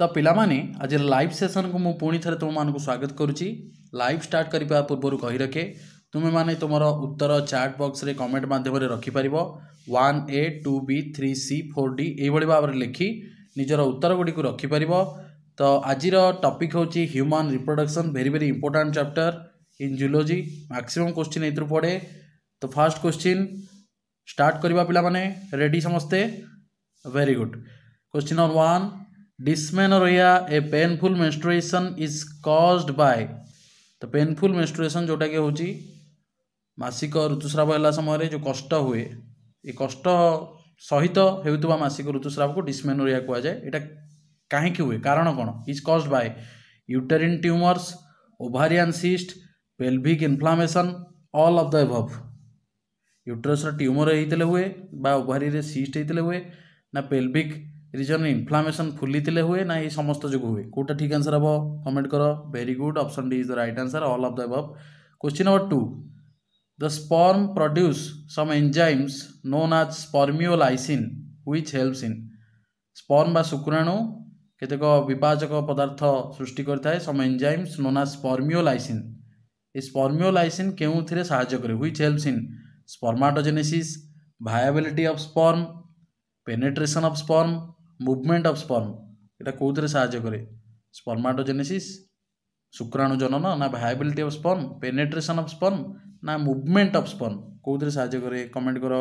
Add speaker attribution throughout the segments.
Speaker 1: ତ ପିଲାମାନେ ଆଜି ଲାଇଭ୍ ସେସନ୍କୁ ମୁଁ ପୁଣି ଥରେ ତୁମମାନଙ୍କୁ ସ୍ୱାଗତ କରୁଛି ଲାଇଭ୍ ଷ୍ଟାର୍ଟ କରିବା ପୂର୍ବରୁ କହି ରଖେ ତୁମେମାନେ ତୁମର ଉତ୍ତର ଚାଟ୍ ବକ୍ସରେ କମେଣ୍ଟ ମାଧ୍ୟମରେ ରଖିପାରିବ one A two B three C four D ଏଇଭଳି ଭାବରେ ଲେଖି ନିଜର ଉତ୍ତରଗୁଡ଼ିକୁ ରଖିପାରିବ ତ ଆଜିର ଟପିକ୍ ହେଉଛି human reproduction very very important chapter in zoology maximum question ଏଥିରୁ ପଡ଼େ ତ ଫାର୍ଷ୍ଟ କୋଶ୍ଚିନ୍ ଷ୍ଟାର୍ଟ କରିବା ପିଲାମାନେ ରେଡ଼ି ସମସ୍ତେ very good question number one dysmenorrhea a painful menstruation is caused by ତ ପେନଫୁଲ୍ ମେନ୍ଷ୍ଟ୍ରୁଏସନ୍ ଯେଉଁଟାକି ହେଉଛି ମାସିକ ଋତୁସ୍ରାବ ହେଲା ସମୟରେ ଯେଉଁ କଷ୍ଟ ହୁଏ ଏ କଷ୍ଟ ସହିତ ହେଉଥିବା ମାସିକ ଋତୁସ୍ରାବକୁ ଡିସ୍ମେନୋରିଆ କୁହାଯାଏ ଏଇଟା କାହିଁକି ହୁଏ କାରଣ କ'ଣ is caused by uterine tumours ovarian cyst pelvic inflammation all of the above ୟୁଟରସ୍ର ଟ୍ୟୁମର୍ ହେଇଥିଲେ ହୁଏ ବା ଓଭାରିରେ ସିଷ୍ଟ ହେଇଥିଲେ ହୁଏ ନା ପେଲଭିକ୍ ରିଜନ୍ ଇନଫ୍ଲାମେସନ୍ ଫୁଲିଥିଲେ ହୁଏ ନା ଏଇ ସମସ୍ତ ଯୋଗୁଁ ହୁଏ କେଉଁଟା ଠିକ୍ ଆନ୍ସର୍ ହେବ କମେଣ୍ଟ କର very good option D is the right answer all of the above question number two the sperm produce some enzymes known as spermiolysin which helps in sperm ବା ଶୁକ୍ରାଣୁ କେତେକ ବିପାଚକ ପଦାର୍ଥ ସୃଷ୍ଟି କରିଥାଏ ସମ୍ ଏନ୍ଜାଇମ୍ସ ନୋନ୍ ଆଜ୍ ସ୍ପର୍ମିଓଲାଇସିନ୍ ଏ ସ୍ପର୍ମିଓଲାଇସିନ୍ କେଉଁଥିରେ ସାହାଯ୍ୟ କରେ which helps in spermatogenesis viability of sperm penetration of sperm movement of sperm এটা କେଉଁଥିରେ ସାହାଯ୍ୟ କରେ ସ୍ପର୍ମାଟୋଜେନେସିସ୍ ଶୁକ୍ରାଣୁ ଜନନ ନା viability of sperm penetration of sperm ନା ମୁଭମେଣ୍ଟ ଅଫ୍ ସ୍ପର୍ମ କେଉଁଥିରେ ସାହାଯ୍ୟ କରେ କମେଣ୍ଟ କର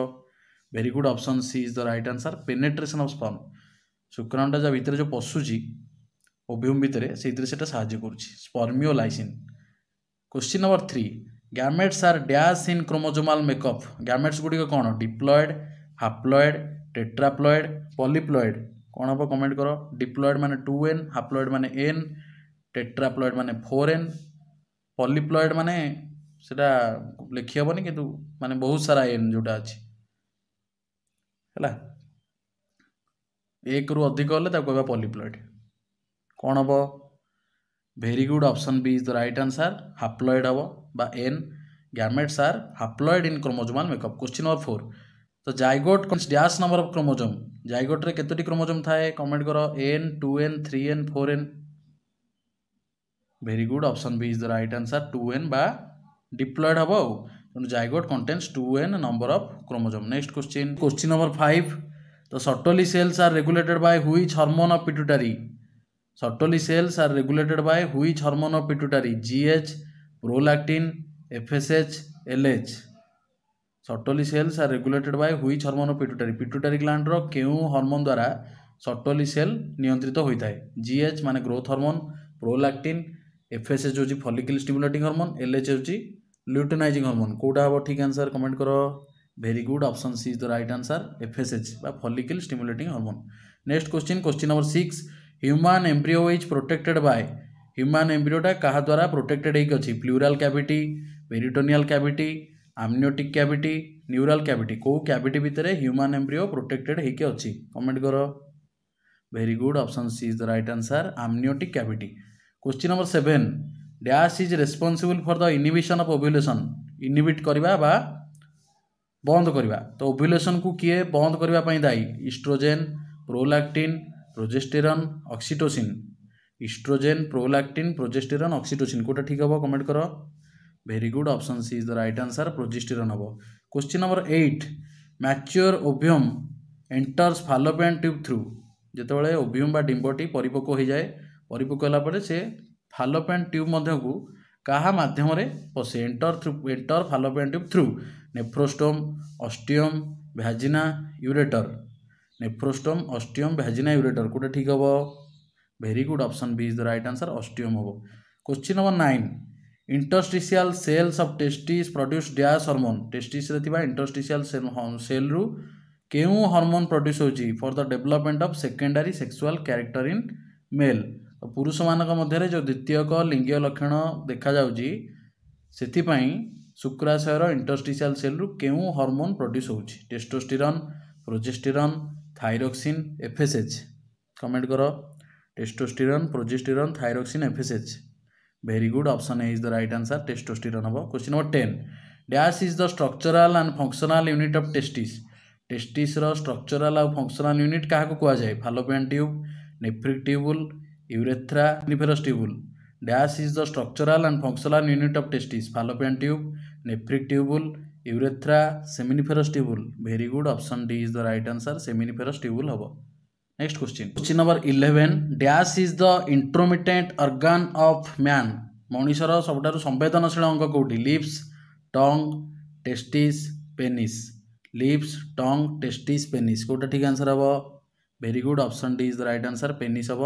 Speaker 1: very good option C is the right answer penetration of sperm ଶୁକ୍ରାଣୁଟା ଯା ଭିତରେ ଯେଉଁ ପଶୁଛି ଓଭିୟମ୍ ଭିତରେ ସେଇଥିରେ ସେଇଟା ସାହାଯ୍ୟ କରୁଛି spermiolysin question number three gametes are dash in chromosomal makeup gametes ଗୁଡ଼ିକ କ'ଣ ଡିପ୍ଲଏଡ଼୍ ହାପ୍ଲଏଡ଼୍ ଟେଟ୍ରାପ୍ଲଏଡ଼୍ ପଲିପ୍ଲଏଡ଼୍ କ'ଣ ହେବ କମେଣ୍ଟ କର ଡିପ୍ଲଏଡ଼୍ ମାନେ ଟୁ ଏନ୍ ହାପ୍ଲଏଡ଼୍ ମାନେ ଏନ୍ ଟେଟ୍ରାପ୍ଲଏଡ଼୍ ମାନେ ଫୋର୍ ଏନ୍ ପଲିପ୍ଲଏଡ଼୍ ମାନେ ସେଇଟା ଲେଖିହେବନି କିନ୍ତୁ ମାନେ ବହୁତ ସାରା ଏନ୍ ଯେଉଁଟା ଅଛି ହେଲା ଏକରୁ ଅଧିକ ହେଲେ ତାକୁ କହିବା ପଲିପ୍ଲଏଡ଼୍ କ'ଣ ହେବ very good option B is the right answer haploid ହେବ ବା n gametes are haploid in chromosomal makeup question number four তো zygote dash number of chromosome জাইগোটরে কতটি ক্রোমোজোম থাকে কমেন্ট করো n two n three n four n very good option B is the right answer two n বা diploid হব আও তেমন zygote contents two n number of chromosome next question question number five The Sertoli cells are regulated by which hormone of pituitary? Sertoli cells are regulated by which hormone of pituitary? GH, prolactin, FSH, LH. Sertoli cells are regulated by which hormone of pituitary pituitary ଗ୍ଲାଣ୍ଡର କେଉଁ hormone ଦ୍ୱାରା ସଟୋଲି cell ନିୟନ୍ତ୍ରିତ ହୋଇଥାଏ ଜିଏଚ୍ ମାନେ growth hormone prolactin ଏଫ୍ଏସ୍ଏଚ୍ ହେଉଛି ଫଲିକିଲ୍ ଷ୍ଟିମୁଲେଟିଂ hormone ଏଲ୍ଏଚ୍ ହେଉଛି ଲ୍ୟୁଟେନାଇଜିଂ hormone କେଉଁଟା ହେବ ଠିକ୍ ଆନ୍ସର୍ କମେଣ୍ଟ କର very good option C is the right answer FSH বা follicle stimulating hormone next question question number six human embryo is protected by human এম্ব্রিওটা কাহা দ্বারা প্রোটেক্টেড হয়েকি অছি pleural cavity peritoneal cavity amniotic cavity neural cavity କେଉଁ cavity ଭିତରେ human embryo protected ହେଇକି ଅଛି କମେଣ୍ଟ କର very good option C is the right answer amniotic cavity question number seven dash is responsible for the inhibition of ovulation inhibit କରିବା ବା ବନ୍ଦ କରିବା ତ ଓଭ୍ୟୁଲେସନ୍କୁ କିଏ ବନ୍ଦ କରିବା ପାଇଁ ଦାୟୀ oestrogen prolactin progesterone oxytocin oestrogen prolactin progesterone oxytocin କେଉଁଟା ଠିକ୍ ହେବ କମେଣ୍ଟ କର very good option C is the right answer progesterone হব question number eight mature ovum enters fallopian tube through যেতবে ওভিয়ম বা ডিম্বটি পরিপক্ক হয়ে যায় পরিপক্ক হলাপরে সে ফালোপিয়ান টিউব মধ্যকু কাহা মাধ্যমে পশে enter through enter fallopian tube through nephrostome ostium vagina ureter nephrostome ostium vagina ureter কোটা ঠিক হব very good option B is the right answer ostium হব question number nine interstitial cells of testes produce dash hormone ଟେଷ୍ଟିସ୍ରେ ଥିବା interstitial ସେଲ୍ରୁ କେଉଁ hormone produce ହେଉଛି for the development of secondary sexual character in male ପୁରୁଷମାନଙ୍କ ମଧ୍ୟରେ ଯେଉଁ ଦ୍ୱିତୀୟକ ଲିଙ୍ଗୀୟ ଲକ୍ଷଣ ଦେଖାଯାଉଛି ସେଥିପାଇଁ ଶୁକ୍ରାଶୟର ଇଣ୍ଟରଷ୍ଟିସିଆଲ ସେଲ୍ରୁ କେଉଁ ହର୍ମୋନ୍ ପ୍ରଡ୍ୟୁସ୍ ହେଉଛି testosterone progesterone thyroxine FSH comment କର testosterone progesterone thyroxine FSH very good option a is the right answer testosterone hobo question number 10 dash is the structural and functional unit of testis testis ର structural ଆଉ functional unit କାହାକୁ କୁହାଯାଏ fallopian tube nephric tubule urethra coniferous tubule dash is the structural and functional unit of testis fallopian tube nephric tubule urethra seminiferous tubule very good option d is the right answer seminiferous tubule hobo Next question. Question number 11. Dash is the intermittent organ of man. ମଣିଷର ସବୁଠାରୁ ସମ୍ବେଦନଶୀଳ ଅଙ୍ଗ କେଉଁଠି lips tongue testis penis lips tongue testis penis କେଉଁଟା ଠିକ୍ answer ହେବ very good option D is the right answer penis ହେବ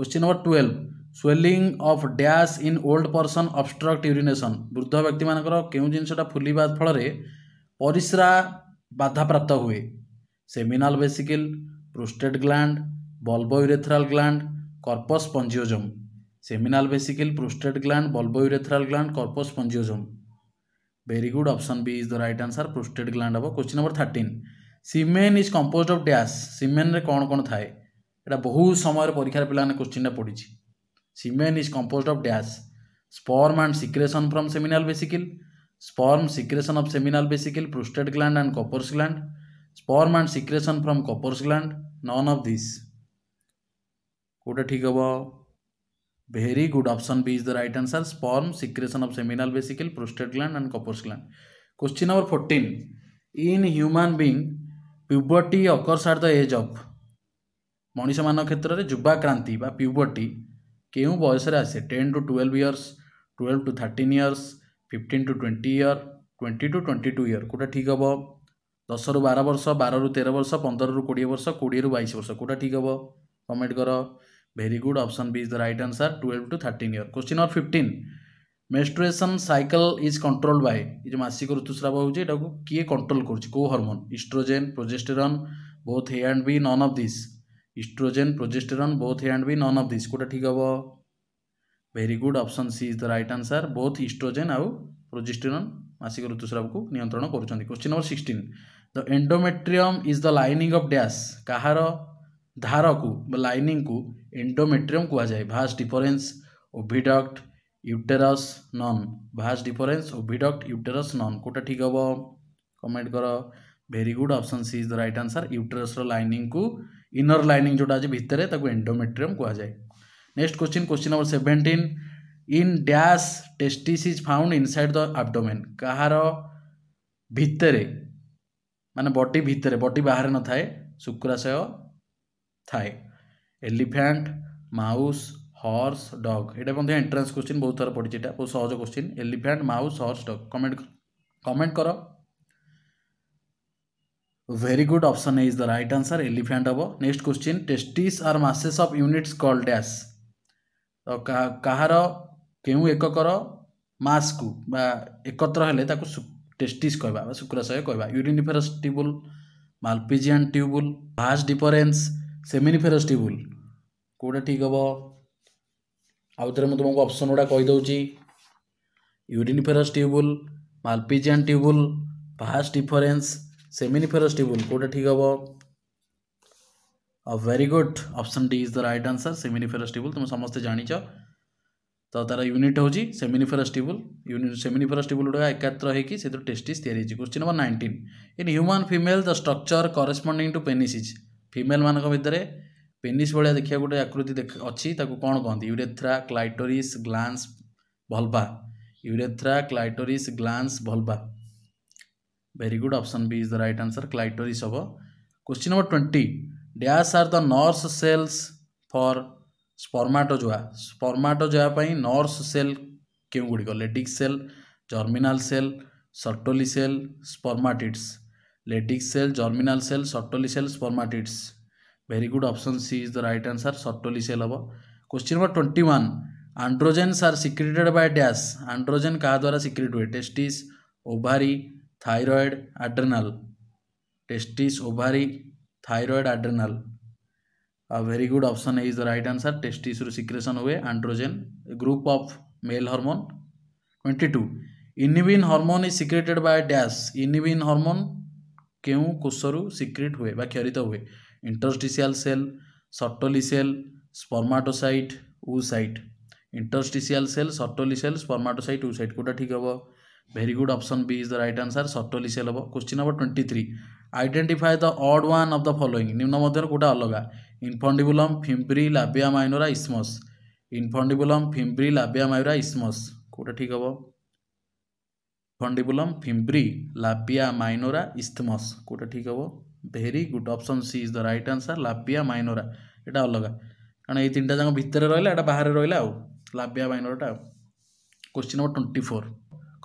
Speaker 1: question number twelve swelling of dash in old person obstruct urination ବୃଦ୍ଧ ବ୍ୟକ୍ତିମାନଙ୍କର କେଉଁ ଜିନିଷଟା ଫୁଲିବା ଫଳରେ ପରିସ୍ରା ବାଧାପ୍ରାପ୍ତ ହୁଏ seminal ବେସିକିଲ୍ prostate gland bulb bulbourethral gland corpus spongiosum seminal vesicle prostate gland bulb bulbourethral gland corpus spongiosum very good option B is the right answer prostate gland হব question number thirteen semen is compose of dash সিমেনরে কোণ কোণ থাকে এটা বহু সময়ের পরীক্ষার ପିଲାମାନେ কোশ্চিনটা ପଡ଼ିଛି সিমেন is compose of dash sperm and secretion from seminal vesicle sperm secretion of seminal vesicle prostate gland and Cowper's gland sperm and secretion from copper's gland none of these kota thik hobo very good option b is the right answer sperm secretion of seminal vesicle prostate gland and copper's gland question number 14 in human being puberty occurs at the age of manisha manna khetra re juba kranti ba puberty keu boyasare ase 10 to 12 years 12 to 13 years 15 to 20 year 20 to 22 year kota thik hobo ଦଶରୁ ବାର ବର୍ଷ ବାରରୁ ତେର ବର୍ଷ ପନ୍ଦରରୁ କୋଡ଼ିଏ ବର୍ଷ କୋଡ଼ିଏରୁ ବାଇଶ ବର୍ଷ କେଉଁଟା ଠିକ୍ ହେବ କମେଣ୍ଟ କର very good option B is the right answer twelve to thirteen year question number fifteen menstruation cycle is control by a ଯେଉଁ ମାସିକ ଋତୁସ୍ରାବ ହେଉଛି ଏଇଟାକୁ କିଏ କଣ୍ଟ୍ରୋଲ୍ କରୁଛି କେଉଁ hormone oestrogen progesterone both A and B none of this oestrogen progesterone both A and B none of this କେଉଁଟା ଠିକ୍ ହେବ very good option C is the right answer both oestrogen ଆଉ ପ୍ରୋଜେଷ୍ଟେରନ୍ ମାସିକ ଋତୁସ୍ରାବକୁ ନିୟନ୍ତ୍ରଣ କରୁଛନ୍ତି question number sixteen ତ endometrium is the lining of dash କାହାର ଧାରକୁ ବା ଲାଇନିଂକୁ ଏଣ୍ଡୋମେଟ୍ରିୟମ୍ କୁହାଯାଏ vas deferens oviduct uterus none vas deferens oviduct uterus none କେଉଁଟା ଠିକ୍ ହେବ କମେଣ୍ଟ କର very good option C is the right answer ୟୁଟେରସ୍ର ଲାଇନିଂକୁ ଇନର୍ ଲାଇନିଂ ଯେଉଁଟା ଅଛି ଭିତରେ ତାକୁ ଏଣ୍ଡୋମେଟ୍ରିୟମ୍ କୁହାଯାଏ next question question number seventeen in dash testis is found inside the abdomen କାହାର ଭିତରେ ମାନେ ବଟି ଭିତରେ ବଟି ବାହାରେ ନଥାଏ ଶୁକ୍ରାଶୟ ଥାଏ ଏଲିଫ୍ୟାଣ୍ଟ ମାଉସ୍ ହର୍ସ ଡଗ୍ ଏଇଟା ମଧ୍ୟ ଏଣ୍ଟ୍ରାନ୍ସ କୋଶ୍ଚିନ୍ ବହୁତ ଥର ପଡ଼ିଛି ଏଇଟା ବହୁତ ସହଜ question elephant mouse horse dog comment comment କର very good option is the right answer elephant হব next question testis are masses of units call dash তো কাহার কেউ এককর মাসকু বা একত্র হলে তাকে টেস্টিস কহবা বা শুক্রাশয় কহবা uriniferous tubule Malpighian tubule vas deferens seminiferous tubule কোটা ঠিক হব আউথরে মু তোমাকে অপশন গুড়া কইদি uriniferous tubule Malpighian tubule vas deferens seminiferous tubule কোটা ঠিক হব very good option D is the right answer seminiferous tubule तुम समस्ते जाच तो तार यूनिट हूँ सेमिनिफेरस टेबुल सेमिनिफेरस टेबुल गुट एकत्र हो टेस्टिस तैयारी question number nineteen in human female the structure corresponding to penis is female मान भितर पेनिस भाया देखा गोटे आकृति अच्छी कौन कहते urethra clitoris glans vulva urethra clitoris glans vulva very good option B is the right answer clitoris hmm question number twenty dash are the nurse cells for spermatozoa spermatozoa ପାଇଁ nurse cell କେଉଁଗୁଡ଼ିକ Leydig cell germinal cell Sertoli cell spermatids Leydig cell germinal cell Sertoli cell spermatids very good option C is the right answer Sertoli cell ହେବ question number twenty one androgens are secreted by dash androgen क्या द्वारा secrete हुए testis ovary thyroid adrenal testis ovary thyroid adrenal a very good option is the right answer test tissue secretion way androgen group of male hormone 22 inhibin hormone is secreted by dash inhibin hormone କେଉଁ କୋଷରୁ secret ହୁଏ ବା କ୍ଷରିତ ହୁଏ interstitial cell Sertoli cell spermatocyte oocyte interstitial cell Sertoli cell spermatocyte oocyte କେଉଁଟା ଠିକ୍ ହେବ very good option B is the right answer Sertoli cell ହେବ question number twenty three identify the odd one of the following ନିମ୍ନ ମଧ୍ୟରୁ କେଉଁଟା ଅଲଗା ଇନଫଣ୍ଡିବୁଲମ୍ ଫିମ୍ପ୍ରି ଲାବିଆ ମାଇନୋରା ଇସ୍ମସ୍ ଇନଫଣ୍ଡିବୁଲମ୍ ଫିମ୍ପ୍ରି ଲାବିଆ ମାଇରା ଇସ୍ମସ୍ କେଉଁଟା ଠିକ୍ ହେବ ଫଣ୍ଡିବୁଲମ୍ ଫିମ୍ପ୍ରି ଲାପିଆ ମାଇନୋରା ଇସ୍ଥମସ୍ କେଉଁଟା ଠିକ୍ ହେବ very good option C is the right answer labia minora ଏଇଟା ଅଲଗା କାରଣ ଏଇ ତିନିଟା ଯାକ ଭିତରେ ରହିଲା ଏଇଟା ବାହାରେ ରହିଲା ଆଉ ଲାବିଆ ମାଇନୋରଟା ଆଉ question number twenty four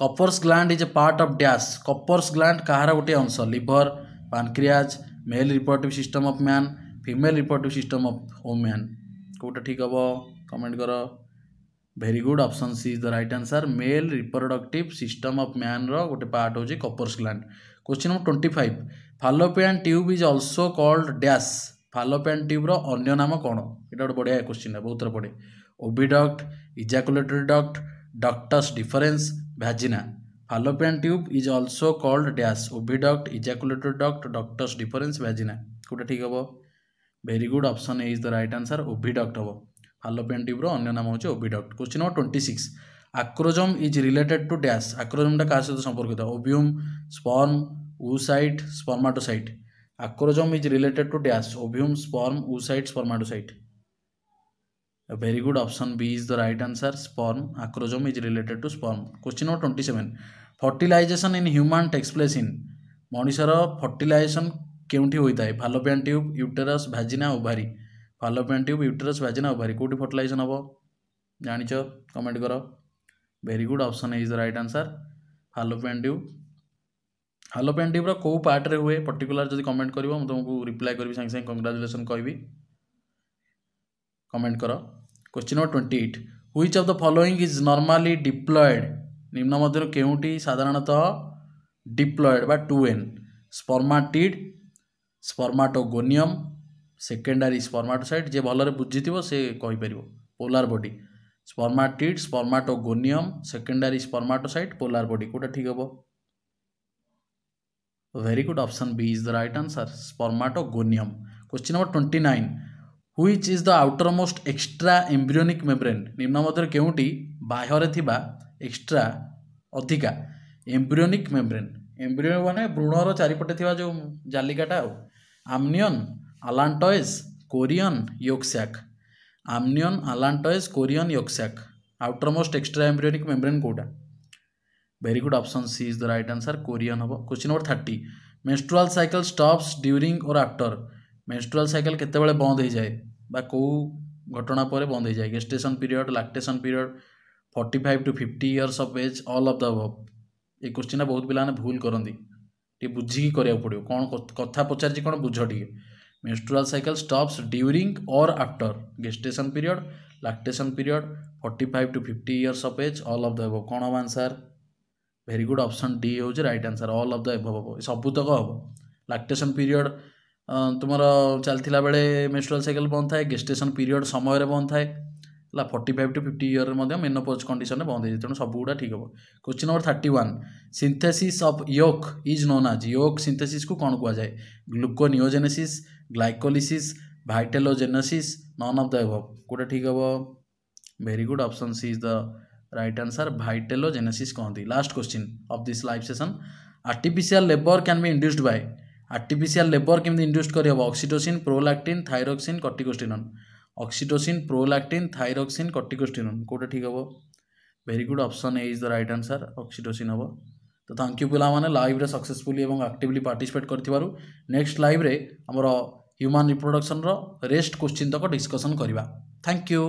Speaker 1: Cowper's gland is a part of dash Cowper's gland କାହାର ଗୋଟିଏ ଅଂଶ liver pancreas male reproductive system of man female reproductive system of woman କେଉଁଟା ଠିକ୍ ହେବ କମେଣ୍ଟ କର very good option C is the right answer male reproductive system of ମ୍ୟାନ୍ର ଗୋଟେ part ହେଉଛି Cowper's gland question number twenty five fallopian tube is also called dash fallopian ଟ୍ୟୁବ୍ର ଅନ୍ୟ ନାମ କ'ଣ ଏଇଟା ଗୋଟେ ବଢ଼ିଆ କ୍ୱେଶ୍ଚିନ୍ ବହୁତ ଥର ପଡ଼େ oviduct ejaculatory duct ductus deferens vagina fallopian tube is also called dash oviduct ejaculatory duct ductus deferens vagina কোটা ঠিক হব very good option A is the right answer oviduct হব ফালোপিয়ান টিউব্র অন্য নাম হচ্ছে oviduct question number twenty six acrosome is related to dash আক্রোজমটা কার সাথে সম্পর্কিত ovum sperm oocyte spermatocyte acrosome is related to dash ovum sperm oocyte spermatocyte A very good option B is the right answer. Sperm. Acrosome is related to sperm. Question number 27. Fertilisation in human takes place in ମଣିଷର ଫର୍ଟିଲାଇଜେସନ୍ କେଉଁଠି ହୋଇଥାଏ fallopian tube uterus vagina ovary fallopian tube uterus vagina ovary କେଉଁଠି fertilisation ହେବ ଜାଣିଛ comment କର very good option is the right answer fallopian tube fallopian ଟ୍ୟୁବ୍ର କେଉଁ ପାର୍ଟରେ ହୁଏ ପର୍ଟିକୁଲାର ଯଦି କମେଣ୍ଟ କରିବ ମୁଁ ତୁମକୁ ରିପ୍ଲାଏ କରିବି ସାଙ୍ଗେ ସାଙ୍ଗେ କଂଗ୍ରାଚୁଲେସନ୍ କହିବି କମେଣ୍ଟ କର question number twenty eight which of the following is normally diploid নিম্ন ମଧ୍ୟରୁ କେଉଁଟି ସାଧାରଣତଃ ଡିପ୍ଲଏଡ଼୍ ବା two n spermatid spermatogonium secondary spermatocyte ଯିଏ ଭଲରେ ବୁଝିଥିବ ସେ କହିପାରିବ polar body spermatid spermatogonium secondary spermatocyte polar body କେଉଁଟା ଠିକ୍ ହେବ very good option b is the right answer spermatogonium question number 29 which is the outermost extra embryonic membrane নিম্ন ମଧ୍ୟରୁ କେଉଁଟି ବାହ୍ୟରେ ଥିବା ଏକ୍ସଟ୍ରା ଅଧିକା ଏମ୍ବ୍ରିଓନିକ୍ ମେମ୍ବ୍ରେନ୍ ଏମ୍ବ୍ରିଓ ମାନେ ଭ୍ରୂଣର ଚାରିପଟେ ଥିବା ଯେଉଁ ଜାଲିକାଟା ଆଉ amnion allantois chorion yolk sac amnion allantois chorion yolk sac outermost extra embryonic membrane କେଉଁଟା very good option C is the right answer chorion ହେବ question number thirty menstrual cycle stops during or after menstrual cycle କେତେବେଳେ ବନ୍ଦ ହୋଇଯାଏ ବା କେଉଁ ଘଟଣା ପରେ ବନ୍ଦ ହୋଇଯାଏ gestation period lactation period forty five to fifty years of age all of the above ଏ କୋଶ୍ଚିନ୍ଟା ବହୁତ ପିଲାମାନେ ଭୁଲ କରନ୍ତି ଟିକେ ବୁଝିକି କରିବାକୁ ପଡ଼ିବ କ'ଣ କଥା ପଚାରିଛି କ'ଣ ବୁଝ ଟିକେ menstrual cycle stops during or after gestation period lactation period forty five to fifty years of age all of the above କ'ଣ ହେବ answer very good option D ହେଉଛି right answer all of the above ହେବ ସବୁତକ ହେବ ଲାକ୍ଟେସନ୍ period ତୁମର ଚାଲିଥିଲା ବେଳେ ମେନ୍ଷ୍ଟ୍ରୁରାଲ୍ cycle ବନ୍ଦ ଥାଏ ଗେଷ୍ଟେସନ୍ ପିରିୟଡ଼ ସମୟରେ ବନ୍ଦ ଥାଏ ହେଲା ଫର୍ଟି ଫାଇଭ୍ ଟୁ ଫିଫ୍ଟି ଇୟର୍ରେ ମଧ୍ୟ ମେନୋପୋଜ୍ କଣ୍ଡିସନ୍ରେ ବନ୍ଦ ହେଇଯାଏ ତେଣୁ ସବୁଗୁଡ଼ା ଠିକ୍ ହେବ question number thirty one synthesis of yolk is known as yolk ସିନ୍ଥେସିସ୍କୁ କ'ଣ କୁହାଯାଏ gluconeogenesis glycolysis vitellogenesis none of the above କେଉଁଟା ଠିକ୍ ହେବ very good option C is the right answer vitellogenesis କହନ୍ତି last question of this live session artificial labour can be induced by artificial labour କେମିତି induced କରିହେବ oxytocin prolactin thyroxine corticosterone oxytocin prolactin thyroxine कटिको केही ठीक हो very good option A is the right answer oxytocin हे त thank यु पिया लभ सक्सेसफुली आक्टली पर्टिपेट गरिब नेक्सट लभ्रे अब ह्युमा रिप्रडक्सन र लेष्ट क्वश्चिन् तक डिस्कसन गरेको थ्याङ्क यू